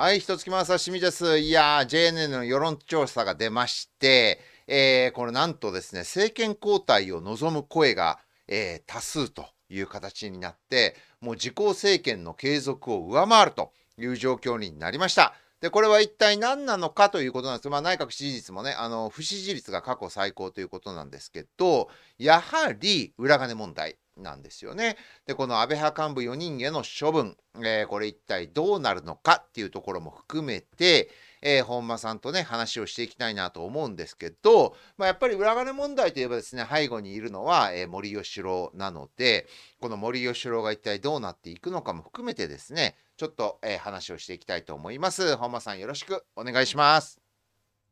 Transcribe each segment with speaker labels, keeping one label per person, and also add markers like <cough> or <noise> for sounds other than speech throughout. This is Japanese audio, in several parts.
Speaker 1: はい、一月まさしみです。いやー、JNN の世論調査が出まして、えー、これなんとですね、政権交代を望む声が、えー、多数という形になって、もう自公政権の継続を上回るという状況になりました。で、これは一体何なのかということなんですが、まあ、内閣支持率もね、あの、不支持率が過去最高ということなんですけど、やはり裏金問題。なんですよね。でこの安倍派幹部4人への処分、えー、これ一体どうなるのかっていうところも含めて、えー、本間さんとね話をしていきたいなと思うんですけど、まあ、やっぱり裏金問題といえばですね背後にいるのは、えー、森喜朗なのでこの森喜朗が一体どうなっていくのかも含めてですねちょっと、えー、話をしていきたいと思います。本間さんよろしくお願いします。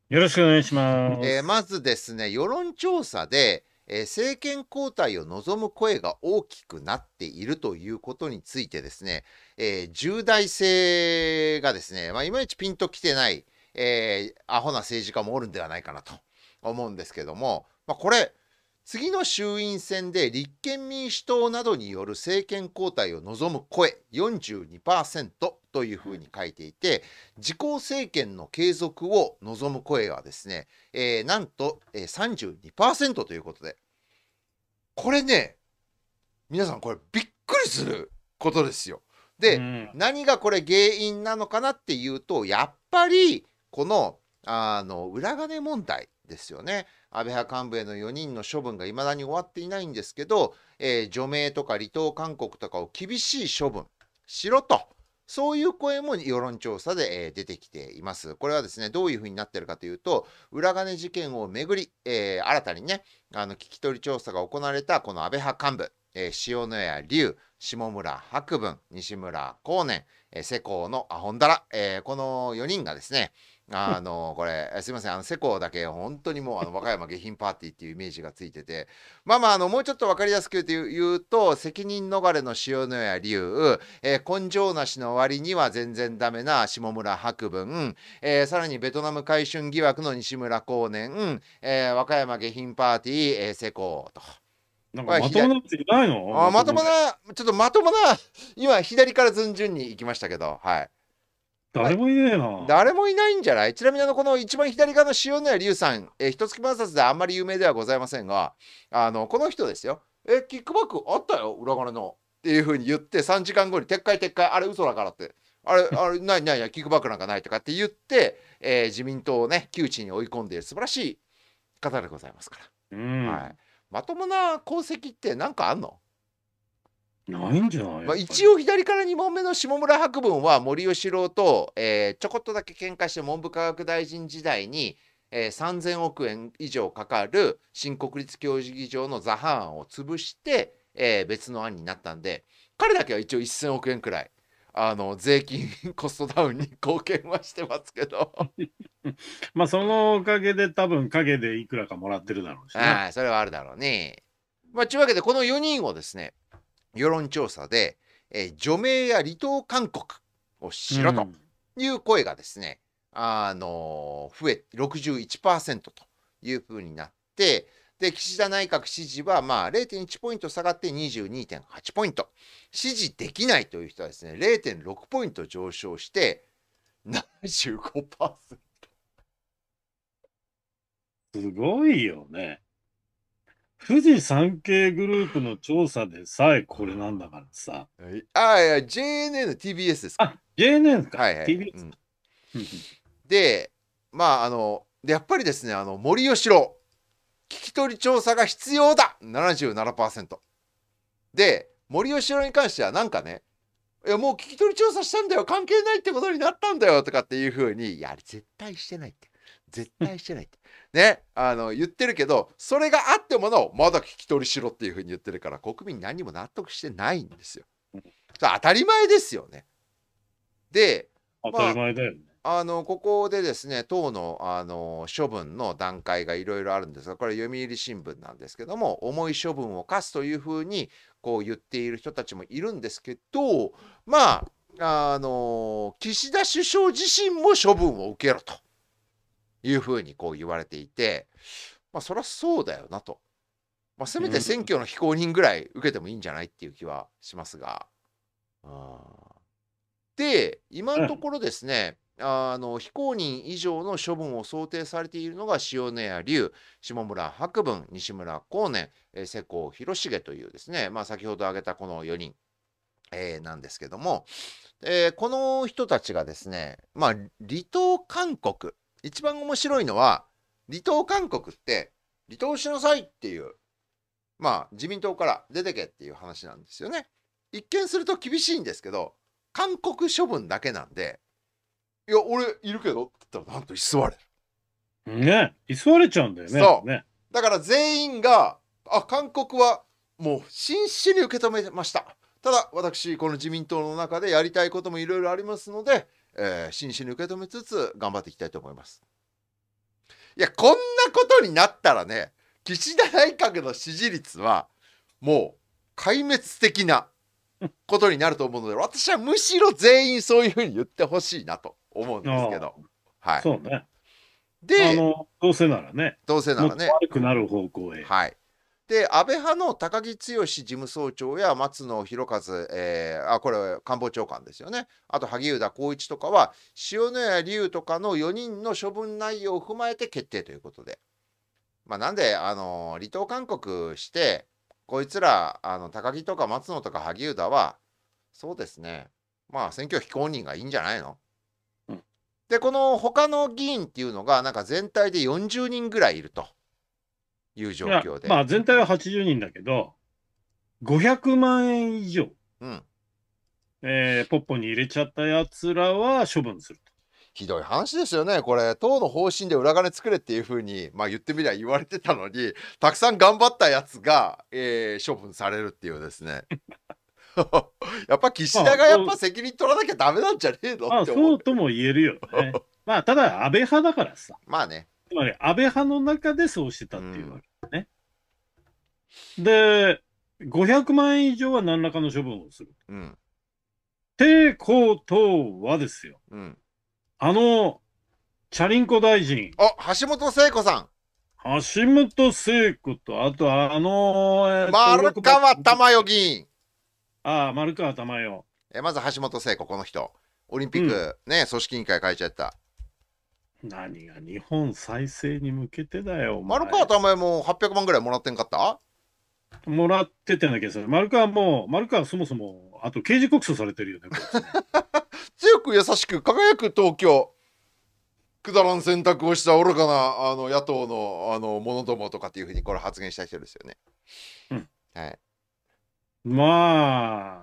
Speaker 2: よろしくお願いしま
Speaker 1: す。えー、まずですね世論調査でえ政権交代を望む声が大きくなっているということについてですね、えー、重大性がですね、まあ、いまいちピンときてない、えー、アホな政治家もおるんではないかなと思うんですけども、まあ、これ次の衆院選で立憲民主党などによる政権交代を望む声42%というふうに書いていて自公政権の継続を望む声はですね、えー、なんと、えー、32%ということでこれね皆さんこれびっくりすることですよ。で、うん、何がこれ原因なのかなっていうとやっぱりこのあの裏金問題ですよね。安倍派幹部への4人の処分がいまだに終わっていないんですけど、えー、除名とか離党勧告とかを厳しい処分しろと。そういう声も世論調査で出てきています。これはですね、どういうふうになってるかというと、裏金事件をめぐり、えー、新たにね、あの聞き取り調査が行われたこの安倍派幹部、えー、塩龍下村博文西村光年、えー、世耕のアホンダラ、えー、この4人がですねあの <laughs> これすみませんあの世耕だけ本当にもうあの和歌山下品パーティーっていうイメージがついててまあまああのもうちょっと分かりやすく言うと責任逃れの塩野谷龍、えー、根性なしの割には全然ダメな下村博文、えー、さらにベトナム改春疑惑の西村光年、えー、和歌山下品パーティー、えー、世耕と。なんかまともないないの、あ、まともな、ちょっとまともな、今、左から順々に行きましたけど、はい。誰
Speaker 2: もいねえな、
Speaker 1: い、誰もいないんじゃないちなみにあのこの一番左側の塩谷龍さん、え一月万冊であんまり有名ではございませんが、あのこの人ですよ。え、キックバックあったよ、裏金の。っていうふうに言って、3時間後に撤回撤回、あれ嘘だからって。あれ、<laughs> あれ、ないないや、キックバックなんかないとかって言って、えー、自民党をね、窮地に追い込んでいる素晴らしい方でございますから。うん、はいまともな功績って何かあんのないんじゃない、まあ、一応左から2問目の下村博文は森喜朗と、えー、ちょこっとだけ喧嘩して文部科学大臣時代に、えー、3,000億円以上かかる新国立競技場の座班案を潰して、えー、別の案になったんで彼だけは一応1,000億円くらいあの税金 <laughs> コストダウンに貢献はしてますけど <laughs> まあそのおかげで多分陰でいくらかもらってるだろうしねあそれはあるだろうねまあちゅうわけでこの4人をですね世論調査で、えー、除名や離党勧告をしろという声がですね、うん、あの増え61%というふうになってで、岸田内閣支持は、まあ、0.1ポイント下がって22.8ポイント。支持できないという人はですね、0.6ポイント上昇して75%。す
Speaker 2: ごいよね。富士山系グループの調査でさえ
Speaker 1: これなんだからさ。あいや、JNN、TBS ですか。あ、JNN ですか。はいはい。TBS、うん、で、まあ、あの、でやっぱりですね、あの森喜朗。聞き取り調査が必要だ77%で森喜朗に関してはなんかねいやもう聞き取り調査したんだよ関係ないってことになったんだよとかっていうふうにいや絶対してないって絶対してないってねあの言ってるけどそれがあってものまだ聞き取りしろっていうふうに言ってるから国民何も納得してないんですよ。当たり前ですよね。で、当たり前だよね。あのここでですね党のあの処分の段階がいろいろあるんですがこれ読売新聞なんですけども重い処分を課すというふうにこう言っている人たちもいるんですけどまああの岸田首相自身も処分を受けろというふうにこう言われていてまあそりゃそうだよなと、まあ、せめて選挙の非公認ぐらい受けてもいいんじゃないっていう気はしますが。うん、で今のところですね、うんあの非公認以上の処分を想定されているのが塩谷龍、下村博文、西村光年、え耕広重というですね、まあ、先ほど挙げたこの4人、えー、なんですけども、えー、この人たちがですね、まあ、離島勧告一番面白いのは離島勧告って離島しなさいっていう、まあ、自民党から出てけっていう話なんですよね。一見すると厳しいんですけど勧告処分だけなんでいや、俺いるけどって言ったら、なんと居座れ。
Speaker 2: ね居座れちゃうんだよね。そう
Speaker 1: ね。だから全員が、あ、韓国はもう真摯に受け止めました。ただ、私、この自民党の中でやりたいこともいろいろありますので、えー、真摯に受け止めつつ頑張っていきたいと思います。いや、こんなことになったらね、岸田内閣の支持率はもう壊滅的なことになると思うので、私はむしろ全員そういうふうに言ってほしいなと。思うんですけど。はい。そう
Speaker 2: ね。で、どうせならね。どうせならね。悪くなる
Speaker 1: 方向へ。はい。で安倍派の高木剛事務総長や松野博一、えー、あこれ官房長官ですよねあと萩生田光一とかは塩谷龍とかの4人の処分内容を踏まえて決定ということで、まあ、なんで、あの離党勧告してこいつらあの高木とか松野とか萩生田はそうですねまあ選挙非公認がいいんじゃないのでこの他の議員っていうのがなんか全体で40人ぐらいいると
Speaker 2: いう状況でまあ全体は80人だけど500万
Speaker 1: 円以上、うんえー、ポッポに入れちゃったやつらは処分すると。ひどい話ですよねこれ党の方針で裏金作れっていうふうに、まあ、言ってみりゃ言われてたのにたくさん頑張ったやつが、えー、処分されるっていうですね。<laughs> やっぱ岸田がやっぱ責任取らなきゃダメなんじゃねえの、まあ、そうとも言えるよね。
Speaker 2: まあただ安倍派だからさ。まあね。つまり安倍派の中でそうしてたっていうわけね。うん、で、500万円以上は何らかの処分をする。うん、ってことはですよ。うん、あの、チャリンコ大臣。あ、橋本聖子さん。橋本聖子と、あとあのー、丸
Speaker 1: 川珠代議員。ああ、丸川珠代。えまず橋本聖子、この人。オリンピック、ね、組織委員会変えちゃった。
Speaker 2: 何が日本再生に向けてだよ。丸川
Speaker 1: 珠代も800万ぐらいもらってんかった
Speaker 2: もらっててんだけど、丸川も、
Speaker 1: 丸川そもそも、あと刑事告訴されてるよね。ね <laughs> 強く優しく輝く東京。くだらん選択をした愚かなあの野党のあの者どもとかっていうふうにこれ発言した人ですよね。うん、はい。
Speaker 2: ま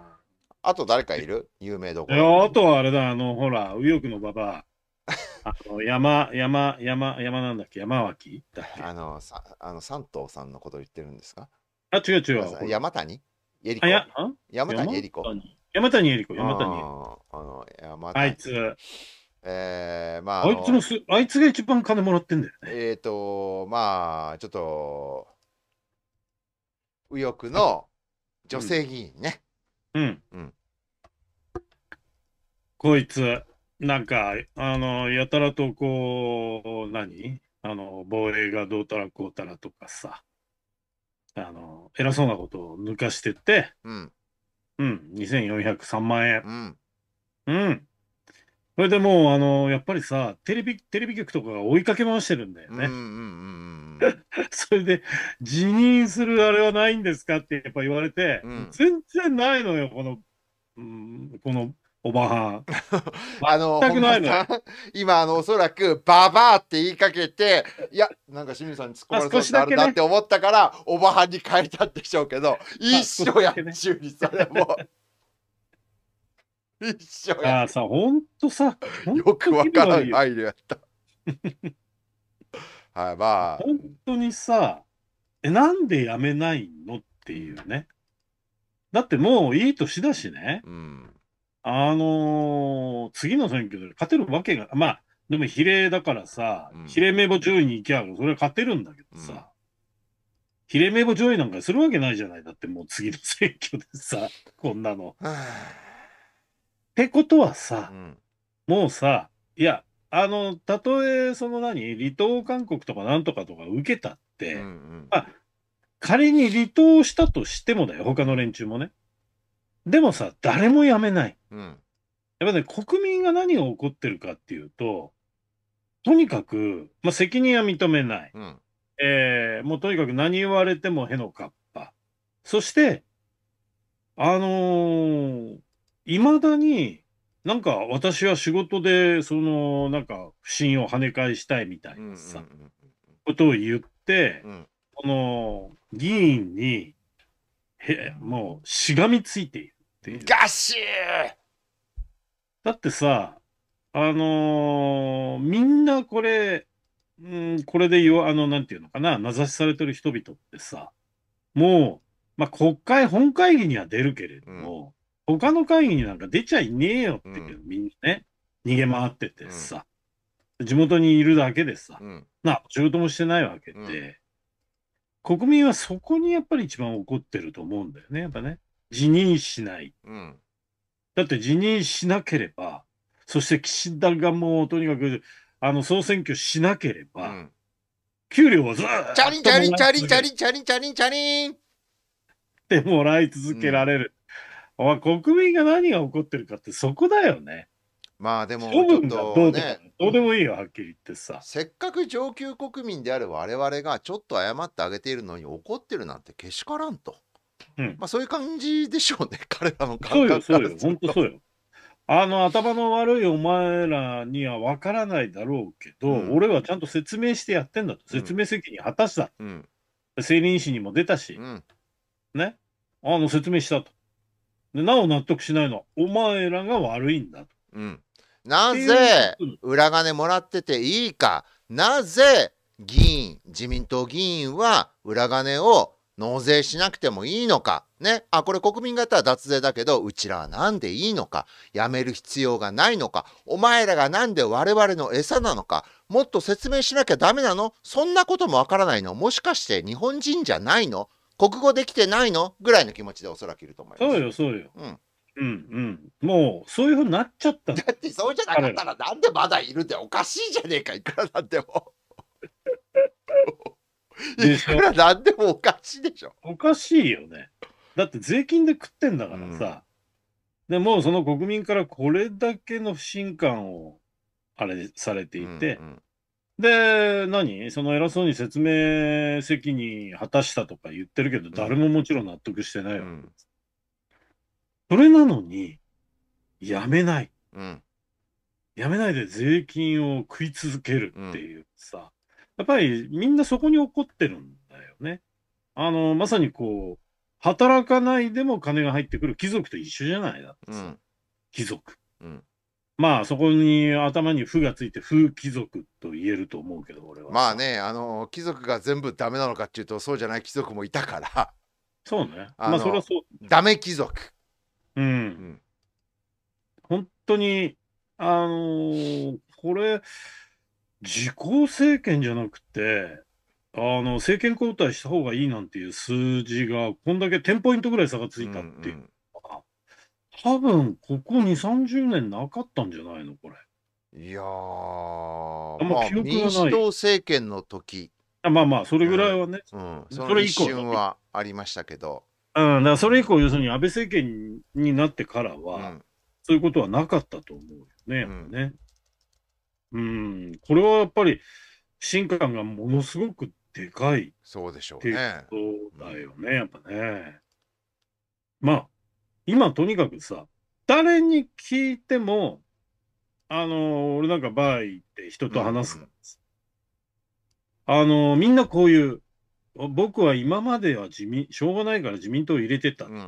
Speaker 1: あ。あと誰かいる有名どころ。あ
Speaker 2: とはあれだ、あの、ほら、右翼の
Speaker 1: ばば。<laughs> あの山、山、山、山なんだっけ山脇だっけあの、さあの三藤さんのこと言ってるんですか
Speaker 2: あ、違う違う。山
Speaker 1: 谷エリコ。山谷エリコ。山谷エリコ、山谷。あの、山谷。あいつ。えー、まああ。いつのす、
Speaker 2: あいつが一番金もらってんだよ
Speaker 1: ね。えっ、ー、と、まあ、ちょっと、右翼の、女性議員ね。うん。うん、こいつ、なん
Speaker 2: か、あの、やたらとこう、何あの、亡霊がどうたらこうたらとかさ、あの、偉そうなことを抜かしてって、うん。うん、2403万円。うん。うん。それでもう、あの、やっぱりさ、テレビ、テレビ局とかが追いかけ回してるんだよね。それで、辞任するあれはないんですかってやっぱ言われて、うん全然ないのよ、この、
Speaker 1: うん、このおばはん。<laughs> あの、全くないの今、あの、おそらく、ばばーって言いかけて、いや、なんか清水さんに突っ込まれそうになるなって思ったから、おばはんに変えたんでしょうけど、<laughs> 一生やっちゅうに、それも。一緒や。あさ、ほんとさ、<laughs> よくわからんアイデアやった。<laughs> はい、まあ。本当
Speaker 2: にさ、え、なんでやめないのっていうね。だってもういい年だしね。うん、あのー、次の選挙で勝てるわけが、まあ、でも比例だからさ、うん、比例名簿上位に行きゃ、それは勝てるんだけどさ、うん、比例名簿上位なんかするわけないじゃない。だってもう次の選挙でさ、こんなの。ってことはさ、うん、もうさ、いや、あの、たとえ、その何、離島勧告とかなんとかとか受けたって、うんうん、まあ、仮に離党したとしてもだよ、他の連中もね。でもさ、誰も辞めない。うん、やっぱね、国民が何が起こってるかっていうと、とにかく、まあ、責任は認めない。うん、えー、もうとにかく何言われてもへのかっぱ。そして、あのー、いまだに、なんか私は仕事で、その、なんか不信を跳ね返したいみたいなさ、うんうんうんことを言って、うん、この議員に、へ、もうしがみついているっていう。
Speaker 1: ガシー
Speaker 2: だってさ、あのー、みんなこれ、うんこれで言う、あの、なんていうのかな、名指しされてる人々ってさ、もう、まあ、国会本会議には出るけれども、うん他の会議になんか出ちゃいねえよって、うん、みんなね、逃げ回っててさ、うん、地元にいるだけでさ、うん、な仕事もしてないわけで、国民はそこにやっぱり一番怒ってると思うんだよね、やっぱね。辞任しない。だって辞任しなければ、そして岸田がもうとにかくあの総選挙しなければ、給料はずっとチャリンチャリンチャリンチャ
Speaker 1: リンチャリンチャリンチャリンっ
Speaker 2: てもらい続けられる。お国民が何が起こってるかってそこだよね。まあでも、処分どうどうでもいいよ、は
Speaker 1: っきり言ってさ。せっかく上級国民である我々がちょっと謝ってあげているのに怒ってるなんてけしからんと。うん、まあそういう感じでしょうね、
Speaker 2: <laughs> 彼らの感覚そうよ、そうよ、本当そうよ。あの頭の悪いお前らには分からないだろうけど、うん、俺はちゃんと説明してやってんだと、説明責任果たした、うん、政倫史にも出たし、うん、ね、あの説明したと、でなお納得しないのは、
Speaker 1: お前らが悪いんだと。うん、なぜ裏金もらってていいか、なぜ議員、自民党議員は裏金を納税しなくてもいいのか。ね。あ、これ国民がやったら脱税だけど、うちらは何でいいのか。やめる必要がないのか。お前らが何で我々の餌なのか。もっと説明しなきゃダメなのそんなこともわからないのもしかして日本人じゃないの国語できてないのぐらいの気持ちでおそらくいると思います。そうよ、そうよ。うん。うんうん、もうそういうふうになっちゃっただってそうじゃなかったらなんでまだいるっておかしいじゃねえかいくらなんでもいくらなんでもおかしいでしょおかしいよねだって税金で食って
Speaker 2: んだからさ、うん、でもその国民からこれだけの不信感をあれされていて、うんうんで、何その偉そうに説明責任果たしたとか言ってるけど、誰ももちろん納得してないわけです。それなのに、やめない。やめないで税金を食い続けるっていうさ、やっぱりみんなそこに怒ってるんだよね。あの、まさにこう、働かないでも金が入ってくる貴族と一緒じゃないだってさ、貴族。まあそこに頭
Speaker 1: に「負」がついて「負貴族」と言えると思うけど俺はまあねあの貴族が全部ダメなのかっていうとそうじゃない貴族もいたからそうねまあそれはそうダメ貴族うん、うん、
Speaker 2: 本当にあのー、これ自公政権じゃなくてあの政権交代した方がいいなんていう数字がこんだけ10ポイントぐらい差がついたっていう、うんうん多分、ここ2、30年なかったんじゃないのこれ。
Speaker 1: いやー、あんま記憶がない民主党政権の時あまあまあ、それぐらいはね、うん、それ以降。一はありましたけど。
Speaker 2: うん、だからそれ以降、要するに安倍政権になってからは、うん、そういうことはなかったと思うよ
Speaker 1: ね、やっぱね。
Speaker 2: うん、ん、これはやっぱり、進化がものすごくでか
Speaker 1: い。そうでしょうね。そうだよ
Speaker 2: ね、やっぱね。まあ、今とにかくさ、誰に聞いても、あの、俺なんかバー行って人と話すからさ、あの、みんなこういう、僕は今までは自民、しょうがないから自民党入れてた。うん、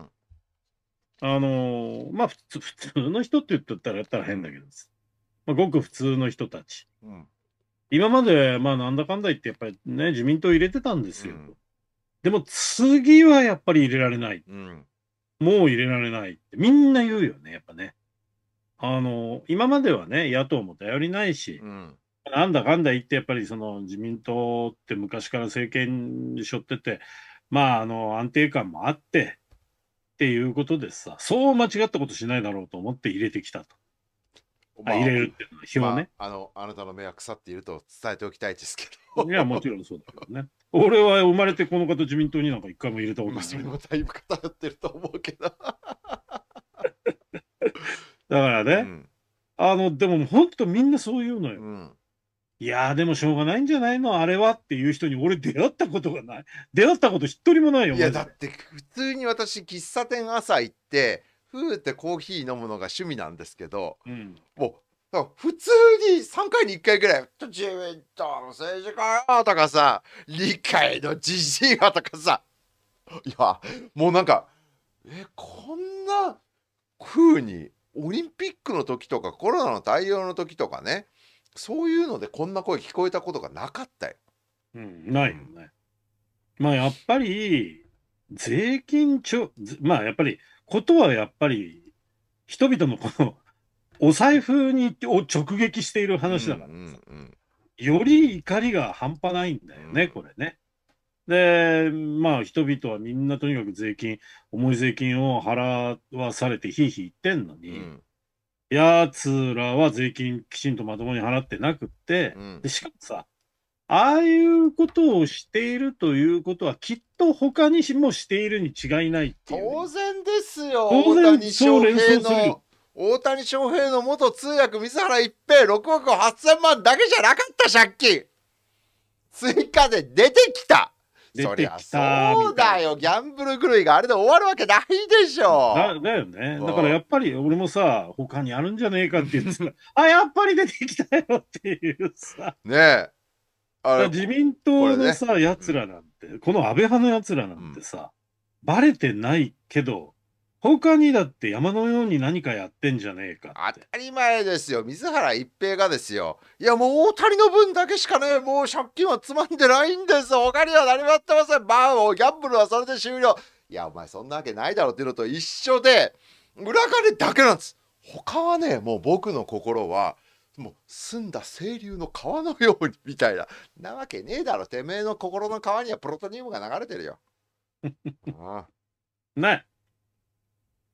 Speaker 2: あの、まあ普通、普通の人って言ったらやったら変だけどさ、まあ、ごく普通の人たち。うん、今まで、まあなんだかんだ言ってやっぱりね、自民党入れてたんですよ。うん、でも次はやっぱり入れられない。うんもう入れられないってみんな言うよね、やっぱね。あの、今まではね、野党も頼りないし、うん、なんだかんだ言って、やっぱりその自民党って昔から政権に背負ってて、まあ、あの、安定感もあって、っていうことでさ、そう間違ったことしないだろうと思って入れてきたと。まあ、入れるっていうのは、ね、
Speaker 1: まあ、あの、あなたの目は腐っていると伝えておきたいですけ
Speaker 2: ど。いや、もちろ
Speaker 1: んそうだけどね。
Speaker 2: 俺は生まれてこの方自民党になんか一回も入れたことない。そだいぶ偏
Speaker 1: ってると思うけど。だか
Speaker 2: らね、うん、あの、でも本当みんなそう言うのよ。うん、いやでもしょうがないんじゃないのあれはっていう人に俺出会ったことがない。出会ったこと一人もないよ。いや、だっ
Speaker 1: て普通に私、喫茶店朝行って、ふーってコーヒー飲むのが趣味なんですけど、うん、もう普通に3回に1回ぐらい、自民党の政治家よとかさ、理解のじじいがとかさ、いや、もうなんか、え、こんな風に、オリンピックの時とかコロナの対応の時とかね、そういうのでこんな声聞こえたことがなかったよ。う
Speaker 2: ん、ないよね。まあやっぱり、税金ちょ、まあやっぱり、ことはやっぱり、人々のこのお財布にを直撃している話だから、うんうん、より怒りが半端ないんだよね、うん、これね。で、まあ人々はみんなとにかく税金、重い税金を払わされてひいひい言ってんのに、うん、やつらは税金きちんとまともに払ってなくって、うん、でしかもさ、ああいうことをしているということは、きっと他にもしているに違いないっ
Speaker 1: ていう、ね。当然ですよ、当然、大谷翔平の元通訳水原一平6億8000万だけじゃなかった借金追加で出てきた
Speaker 2: そりゃそう
Speaker 1: だよギャンブル狂いがあれで終わるわけないでしょだ
Speaker 2: だよねだからやっぱり俺もさ他にあるんじゃねえかって言ってた
Speaker 1: あやっぱり出て
Speaker 2: きたよっていうさねえあ自民党のさ、ね、やつらなんて、この安倍派のやつらなんてさ、うん、バレてないけど他にだって山のように何かやってんじゃねえか当たり
Speaker 1: 前ですよ水原一平がですよいやもう大谷の分だけしかねもう借金はつまんでないんです他には何もやってませんバーをギャンブルはそれで終了いやお前そんなわけないだろっていうのと一緒で裏金だけなんです他はねもう僕の心はもう澄んだ清流の川のようにみたいななわけねえだろてめえの心の川にはプロトニウムが流れてるよ
Speaker 2: ああ <laughs> ない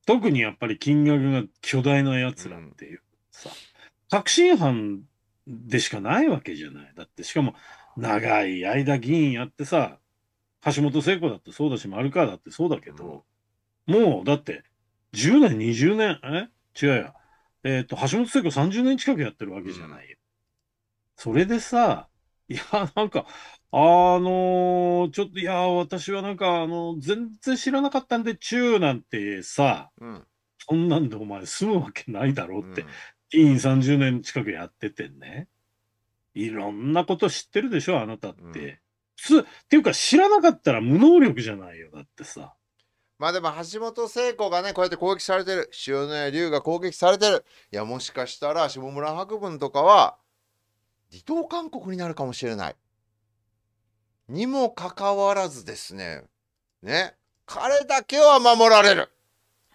Speaker 2: 特にやっぱり金額が巨大なやつらっていうさ、確信犯でしかないわけじゃない。だってしかも長い間議員やってさ、橋本聖子だってそうだし、丸川だってそうだけど、うん、もうだって10年、20年、え違うや。えっ、ー、と、橋本聖子30年近くやってるわけじゃないよ。うん、それでさ、いや、なんか、あのー、ちょっと、いや、私はなんか、あの、全然知らなかったんで、中なんてさ、うん、そんなんでお前住むわけないだろうって、ティーン30年近くやっててね。いろんなこと知ってるでしょ、あなたって。うん、つっていうか、知らなかったら無能力じゃないよ、だってさ。
Speaker 1: まあでも橋本聖子がねこうやって攻撃されてる塩谷龍が攻撃されてるいやもしかしたら下村博文とかは離島勧告になるかもしれないにもかかわらずですね、ね、彼だけは守られる。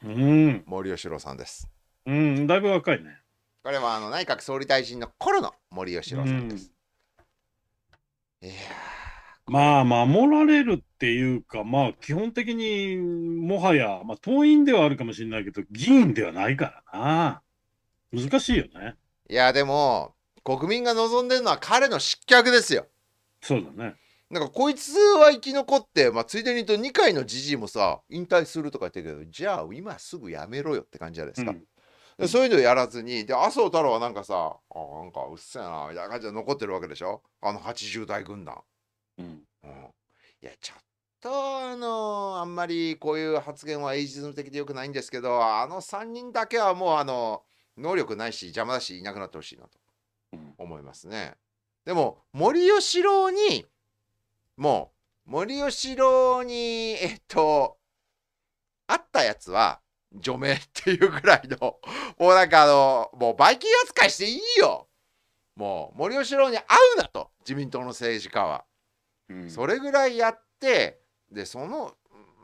Speaker 1: うん、森喜朗さんです。うん、だいぶ若いね。彼はあの内閣総理大臣の頃の森喜朗さんです。ん、いやまあ守
Speaker 2: られるっていうかまあ基本的にもはや、まあ、党員ではあるかもし
Speaker 1: れないけど議員ではないからな難しいよねいやでも国民が望んでるのは彼の失脚ですよそうだねなんかこいつは生き残って、まあ、ついでに言うと2回のじじいもさ引退するとか言ってるけどじゃあ今すぐやめろよって感じじゃないですか。うんそういうのやらずにで麻生太郎はなんかさあなんかうっせえなみたいな感じで残ってるわけでしょあの80代軍団。うん、うん、いやちょっとあのあんまりこういう発言はエイジズム的でよくないんですけどあの3人だけはもうあの能力ないし邪魔だしいなくなってほしいなと思いますね。でも森喜朗にもう、森喜朗に、えっと、会ったやつは、除名っていうぐらいの、もうなんかあの、もうバイキン扱いしていいよもう、森喜朗に会うなと、自民党の政治家は。うん、それぐらいやって、で、その、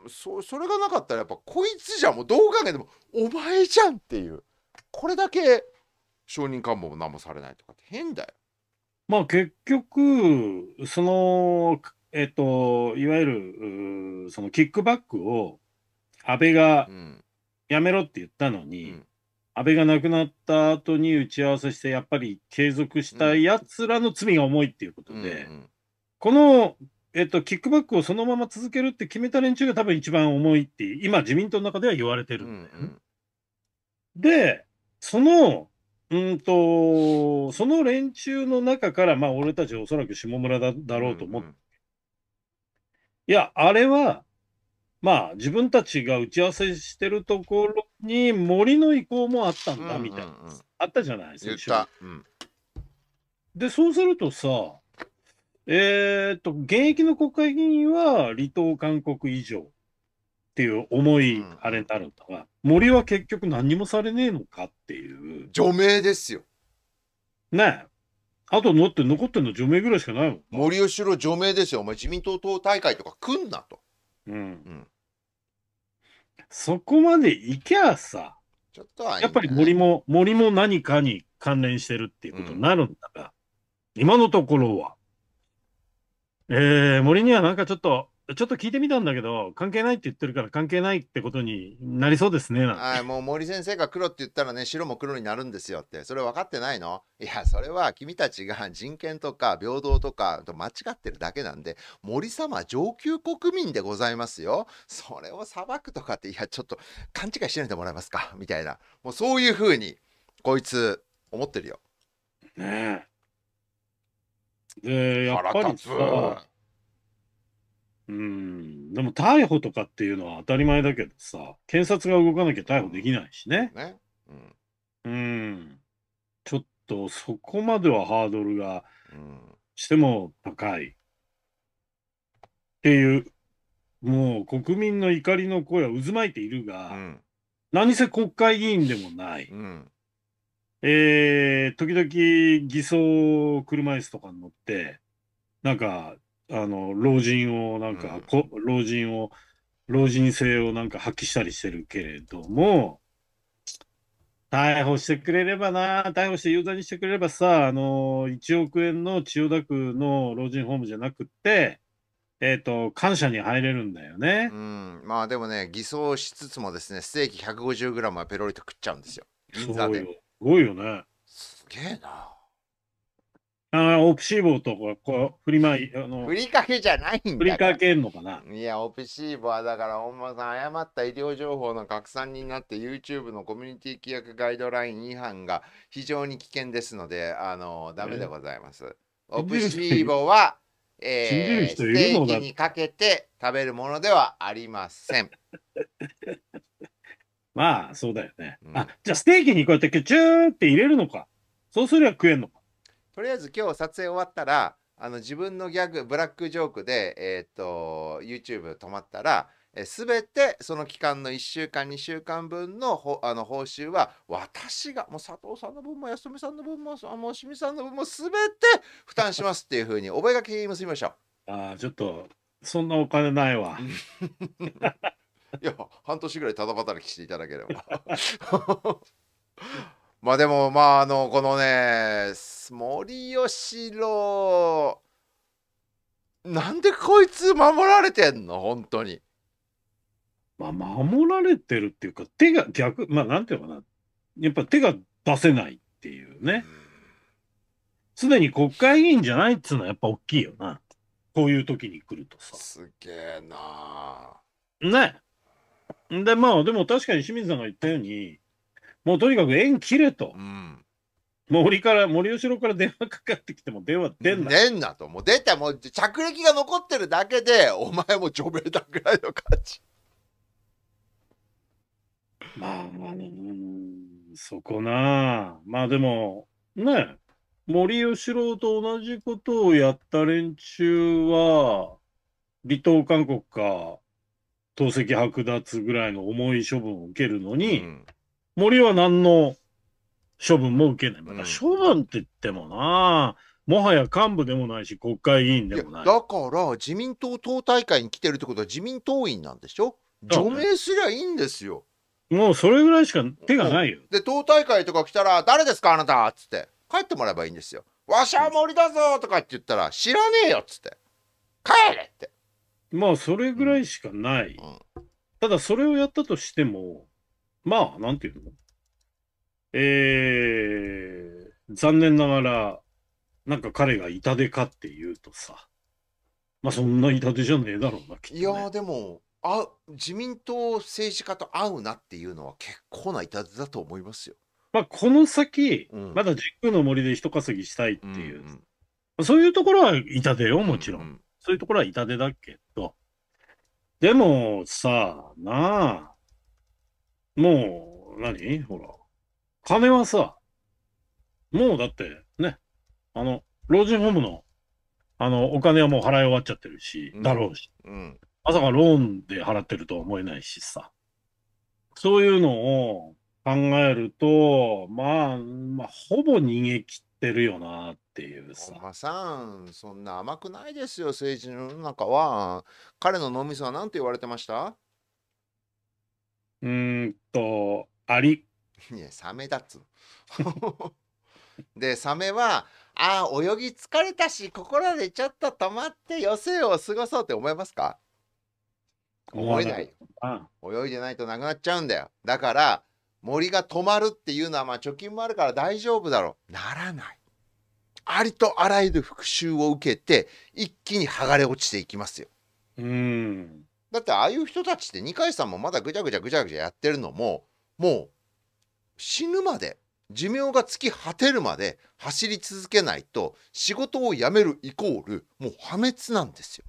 Speaker 1: そそれがなかったらやっぱこいつじゃもうどう考えてもお前じゃんっていうこれだけ証人喚問も何もされないとかって変だよ。
Speaker 2: まあ結局そのえっと、いわゆるそのキックバックを安倍がやめろって言ったのに、うん、安倍が亡くなった後に打ち合わせして、やっぱり継続したやつらの罪が重いっていうことで、うんうん、この、えっと、キックバックをそのまま続けるって決めた連中が多分一番重いって、今、自民党の中では言われてるんだよね。で、その、うんと、その連中の中から、まあ、俺たちおそらく下村だだろうと思って。いや、あれは、まあ、自分たちが打ち合わせしてるところに森の意向もあったんだ、みたいな、うんうんうん、あったじゃないですか。で、そうするとさ、えー、っと、現役の国会議員は離島勧告以上っていう思いあれになるんだが、うん、森は結局何もされねえのかっていう。除名ですよ。ね
Speaker 1: あとって残ってんの除名ぐらいしかないもん。森喜朗除名ですよ。お前自民党党大会とか来んなと。うん。うん、そこま
Speaker 2: で行きゃあさ、ちょっとはやっぱり森も、森も何かに関連してるっていうことになるんだが、今のところは、えー、森にはなんかちょっとちょっと聞いてみたんだけど、関係ないって言ってるから関係ないってことになりそうですね。は
Speaker 1: い、もう森先生が黒って言ったらね、白も黒になるんですよって、それ分かってないのいや、それは君たちが人権とか平等とかと間違ってるだけなんで、森様上級国民でございますよ。それを裁くとかって、いや、ちょっと勘違いしないでもらえますかみたいな、もうそういうふうに、こいつ、思ってるよ。ねえ。で、やっぱりさ。
Speaker 2: うん、でも逮捕とかっていうのは当たり前だけどさ、検察が動かなきゃ逮捕できないしね。ねうん、うん、ちょっとそこまではハードルがしても高い。っていう、もう国民の怒りの声は渦巻いているが、うん、何せ国会議員でもない。うん、えー、時々偽装車椅子とかに乗って、なんかあの老人をなんか、こ老人を老人性をなんか発揮したりしてるけれども逮捕してくれればな逮捕して有罪にしてくれればさあの1億円の千代田区の老人ホームじゃなくってえーと、
Speaker 1: と感謝に入れるんだよね、うん、まあでもね偽装しつつもですねステーキ 150g はペロリと食っちゃうんですよ銀座ですごいよねすげえな
Speaker 2: ああ、オプシーボとか、こう、振りまい、あの、振りか
Speaker 1: けじゃないんだ振りかけんのかないや、オプシーボはだから、本間さん、誤った医療情報の拡散になって、YouTube のコミュニティ規約ガイドライン違反が非常に危険ですので、あの、ダメでございます。オプシーボは、えー、ステーキにかけて食べるものではありません。<laughs>
Speaker 2: まあ、そうだよね。うん、あ、じゃあ、ステーキにこうやってキュチューって入れるのか。そうすれば食えんのか。
Speaker 1: とりあえず今日撮影終わったらあの自分のギャグブラックジョークで、えー、っと YouTube 止まったらすべてその期間の1週間2週間分のあの報酬は私がもう佐藤さんの分も安富さんの分ももう清水さんの分もすべて負担しますっていうふうに覚書結びましょう。ああちょっとそんなお金ないわ。<laughs> いや半年ぐらいただ働きしていただければ。まあでもまああのこのね森喜朗なんでこいつ守られてんの本当に。まあ守られてるっていうか手が
Speaker 2: 逆まあなんていうかなやっぱ手が出せないっていうね。すでに国会議員じゃないっつうのはやっぱ大きいよな。こういう時に来るとさ。すげえなね。でまあでも確かに清水さんが言ったようにもうとにかく縁切れと。うん森から森後ろから
Speaker 1: 電話かかってきても電話出んな出んなともう出たもう着歴が残ってるだけでお前も除名だぐらいの感じま
Speaker 2: あまあねそこなまあでもね森後ろと同じことをやった連中は離島勧告か党籍剥奪ぐらいの重い処分を受けるのに、うん森は何の処分も受けない。処分って言っても
Speaker 1: な、もはや幹部でもないし、国会議員でもない。いだから、自民党党大会に来てるってことは自民党員なんでしょ除名すりゃいいんですよ。もうそれぐらいしか手がないよ。で、党大会とか来たら、誰ですかあなたっつって、帰ってもらえばいいんですよ。わしは森だぞとかって言ったら、知らねえよっつって、帰れって。
Speaker 2: まあ、それぐらいしかない。うんうん、ただ、それをやったとしても、まあ、なんていうのえー、残念ながら、なんか彼が痛手かっていうとさ、まあそんな痛手じゃねえだろうな、
Speaker 1: きっと、ね、いやでも、あ自民党政治家と会うなっていうのは結構な痛手だと思いますよ。
Speaker 2: まあこの先、うん、まだ時空の森で一稼ぎしたいっていう、うんうん、そういうところは痛手よ、もちろんうんうん、そういうところは痛手だけど、でもさ、なあ、もう、何ほら。金はさ、もうだって、ね、あの、老人ホームの、あの、お金はもう払い終わっちゃってるし、うん、だろうし。うん。まさかローンで払ってるとは思えないしさ。そういうの
Speaker 1: を考えると、まあ、まあ、ほぼ逃げ切ってるよなっていうさ。まさん、そんな甘くないですよ、政治の中は。彼の脳みそは何て言われてましたうんとアリいやサメだっつ <laughs> でサメはああ泳ぎ疲れたし心でちょっと止まって余生を過ごそうって思いますか
Speaker 2: 思えない
Speaker 1: 泳いでないとなくなっちゃうんだよだから森が止まるっていうのはまあ貯金もあるから大丈夫だろうならないありとあらゆる復讐を受けて一気に剥がれ落ちていきますようんだってああいう人たちって二階さんもまだぐちゃぐちゃぐちゃぐちゃやってるのももう死ぬまで寿命が尽き果てるまで走り続けないと仕事を辞めるイコールもう破滅なんですよ。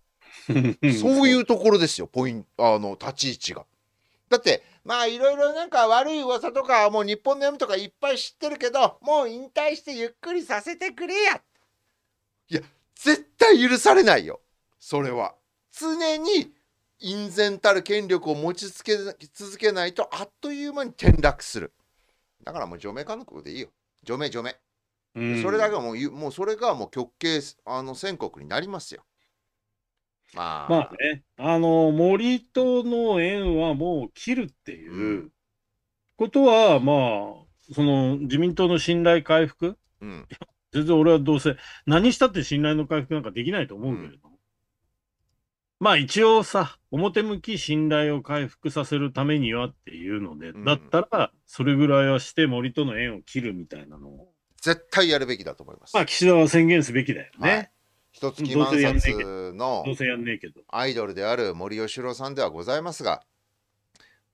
Speaker 1: <laughs> そういうところですよポインあの立ち位置が。だってまあいろいろなんか悪い噂とかもう日本の闇とかいっぱい知ってるけどもう引退してゆっくりさせてくれやいや絶対許されないよそれは。常に隠然たる権力を持ちつけ続けないとあっという間に転落するだからもう除名勧告でいいよ除名除名、うん、それだけもうもうそれがもう極刑あの宣告になりますよまあ、まあね
Speaker 2: あの森との縁はもう切るっ
Speaker 1: ていう
Speaker 2: ことは、うん、まあその自民党の信頼回復、うん、全然俺はどうせ何したって信頼の回復なんかできないと思うけれども、うんまあ一応さ、表向き信頼を回復させるためにはっていうので、だったら、それぐらいはして森との縁を切るみたいなのを、絶対やるべきだと思います。まあ岸田は宣言すべきだよね。
Speaker 1: 一月どうせやん満ねのどうせやんねえけど。アイドルである森喜朗さんではございますが、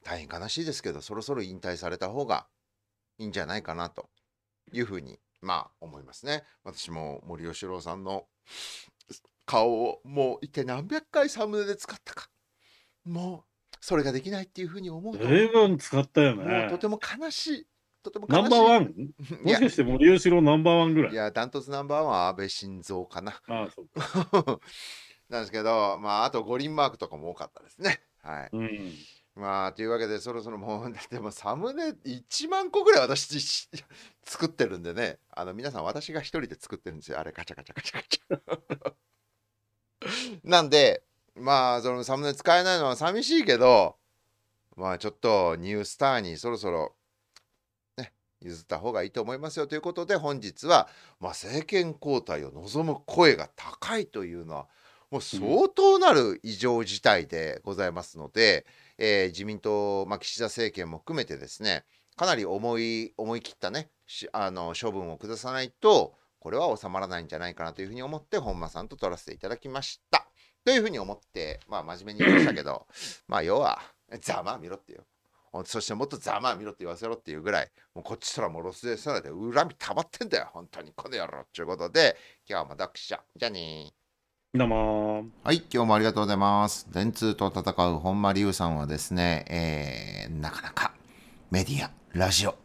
Speaker 1: 大変悲しいですけど、そろそろ引退された方がいいんじゃないかなというふうに、まあ思いますね。私も森喜朗さんの顔をもう一体何百回サムネで使ったかもうそれができないっていうふうに思うと随
Speaker 2: 分使ったよもうねと。
Speaker 1: ても悲しいとても悲しいナンバーワンいもやしかして森喜郎ナンバーワンぐらいい。やダントツナンバーワンは安倍晋三かなああ、そうか。<laughs> なんですけどまああと五輪マークとかも多かったですねはいうん。まあというわけでそろそろもうでもサムネ1万個ぐらい私作ってるんでねあの皆さん私が一人で作ってるんですよあれガチャガチャガチャガチャ <laughs> なんで、まあ、そのサムネ使えないのは寂しいけど、まあ、ちょっとニュースターにそろそろ、ね、譲った方がいいと思いますよということで、本日は、まあ、政権交代を望む声が高いというのは、もう相当なる異常事態でございますので、うん、えー、自民党、まあ、岸田政権も含めてですね、かなり思い思い切ったねあの処分を下さないとこれは収まらないんじゃないかなというふうに思って本間さんと撮らせていただきましたというふうに思ってまあ真面目に言いましたけど <laughs> まあ要はざまあ見ろっていう。そしてもっとざまあ見ろって言わせろっていうぐらいもうこっちとらもうロスでさらで恨み溜まってんだよ本当にこの野郎っていうことで今日も読者じゃあねどうもはい今日もありがとうございます電通と戦う本間龍さんはですね、えー、なかなかメディアラジオ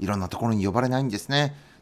Speaker 1: いろんなところに呼ばれないんですね